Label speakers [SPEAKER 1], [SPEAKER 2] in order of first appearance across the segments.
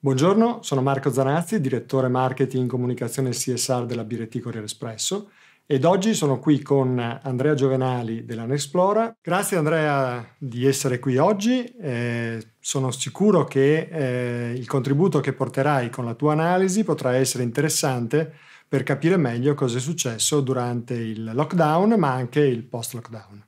[SPEAKER 1] Buongiorno, sono Marco Zanazzi, direttore marketing comunicazione e CSR della BRT Corriere Espresso ed oggi sono qui con Andrea Giovenali della Nesplora. Grazie Andrea di essere qui oggi, eh, sono sicuro che eh, il contributo che porterai con la tua analisi potrà essere interessante per capire meglio cosa è successo durante il lockdown ma anche il post-lockdown.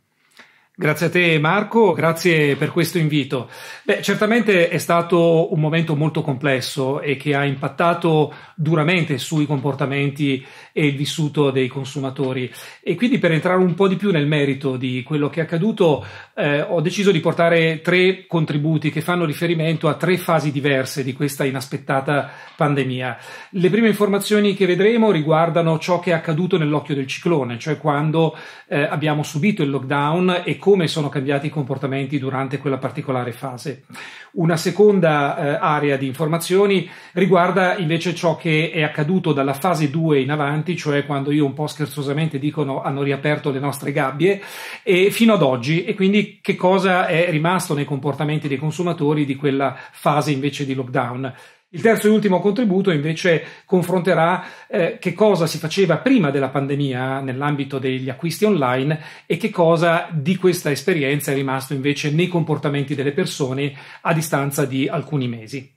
[SPEAKER 1] Grazie a te Marco, grazie per questo invito. Beh, certamente è stato un momento molto complesso e che ha impattato duramente sui comportamenti e il vissuto dei consumatori e quindi per entrare un po' di più nel merito di quello che è accaduto eh, ho deciso di portare tre contributi che fanno riferimento a tre fasi diverse di questa inaspettata pandemia. Le prime informazioni che vedremo riguardano ciò che è accaduto nell'occhio del ciclone, cioè quando eh, abbiamo subito il lockdown e come come sono cambiati i comportamenti durante quella particolare fase. Una seconda eh, area di informazioni riguarda invece ciò che è accaduto dalla fase 2 in avanti, cioè quando io un po' scherzosamente dicono hanno riaperto le nostre gabbie, e fino ad oggi, e quindi che cosa è rimasto nei comportamenti dei consumatori di quella fase invece di lockdown. Il terzo e ultimo contributo invece confronterà eh, che cosa si faceva prima della pandemia nell'ambito degli acquisti online e che cosa di questa esperienza è rimasto invece nei comportamenti delle persone a distanza di alcuni mesi.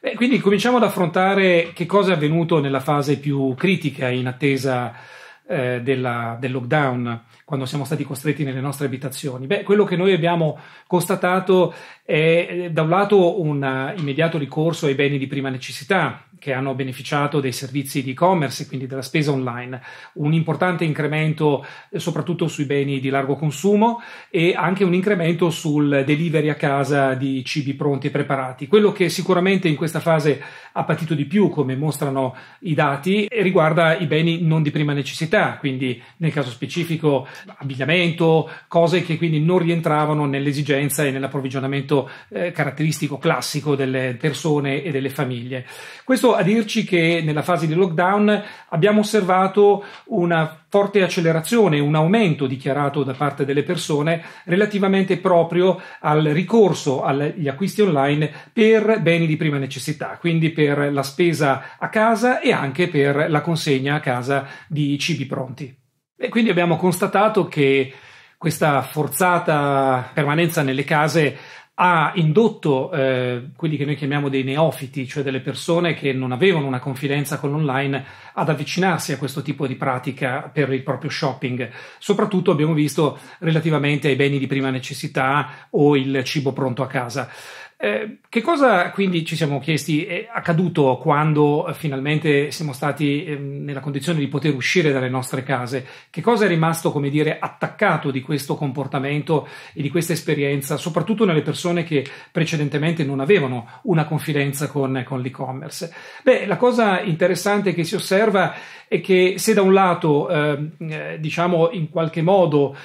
[SPEAKER 1] Beh, quindi cominciamo ad affrontare che cosa è avvenuto nella fase più critica in attesa eh, della, del lockdown, quando siamo stati costretti nelle nostre abitazioni? Beh, quello che noi abbiamo constatato è eh, da un lato un eh, immediato ricorso ai beni di prima necessità che hanno beneficiato dei servizi di e-commerce, quindi della spesa online, un importante incremento eh, soprattutto sui beni di largo consumo e anche un incremento sul delivery a casa di cibi pronti e preparati. Quello che sicuramente in questa fase ha patito di più, come mostrano i dati, riguarda i beni non di prima necessità tecnica, quindi nel caso specifico abbigliamento, cose che quindi non rientravano nell'esigenza e nell'approvvigionamento eh, caratteristico classico delle persone e delle famiglie. Questo a dirci che nella fase di lockdown abbiamo osservato una forte accelerazione, un aumento dichiarato da parte delle persone relativamente proprio al ricorso agli acquisti online per beni di prima necessità, quindi per la spesa a casa e anche per la consegna a casa di cibi pronti. E quindi abbiamo constatato che questa forzata permanenza nelle case ha indotto eh, quelli che noi chiamiamo dei neofiti, cioè delle persone che non avevano una confidenza con l'online, ad avvicinarsi a questo tipo di pratica per il proprio shopping. Soprattutto abbiamo visto relativamente ai beni di prima necessità o il cibo pronto a casa. Eh, che cosa quindi ci siamo chiesti è accaduto quando eh, finalmente siamo stati ehm, nella condizione di poter uscire dalle nostre case? Che cosa è rimasto, come dire, attaccato di questo comportamento e di questa esperienza, soprattutto nelle persone che precedentemente non avevano una confidenza con, con l'e-commerce? Beh, la cosa interessante che si osserva è che se da un lato, ehm, eh, diciamo, in qualche modo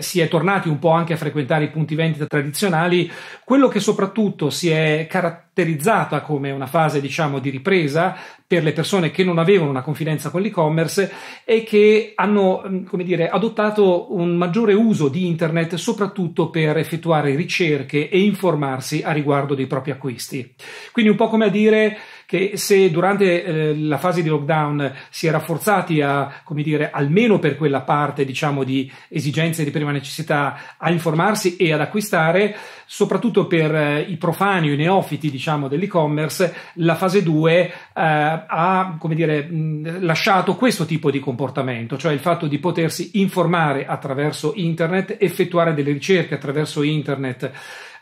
[SPEAKER 1] si è tornati un po' anche a frequentare i punti vendita tradizionali, quello che soprattutto tutto si è caratterizzata come una fase, diciamo, di ripresa per le persone che non avevano una confidenza con l'e-commerce e che hanno, mm, come dire, adottato un maggiore uso di internet soprattutto per effettuare ricerche e informarsi a riguardo dei propri acquisti. Quindi un po' come a dire che se durante eh, la fase di lockdown si è rafforzati a, come dire, almeno per quella parte diciamo, di esigenze di prima necessità a informarsi e ad acquistare, soprattutto per eh, i profani o i neofiti diciamo, dell'e-commerce, la fase 2 eh, ha dire, mh, lasciato questo tipo di comportamento, cioè il fatto di potersi informare attraverso internet, effettuare delle ricerche attraverso internet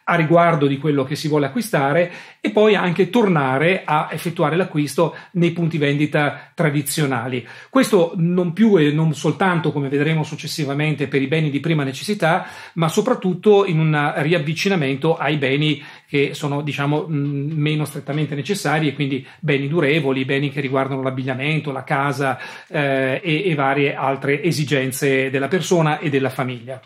[SPEAKER 1] a riguardo di quello che si vuole acquistare e poi anche tornare a effettuare l'acquisto nei punti vendita tradizionali. Questo non più e non soltanto, come vedremo successivamente, per i beni di prima necessità, ma soprattutto in un riavvicinamento ai beni che sono diciamo mm, meno strettamente necessari e quindi beni durevoli, beni che riguardano l'abbigliamento, la casa eh, e, e varie altre esigenze della persona e della famiglia.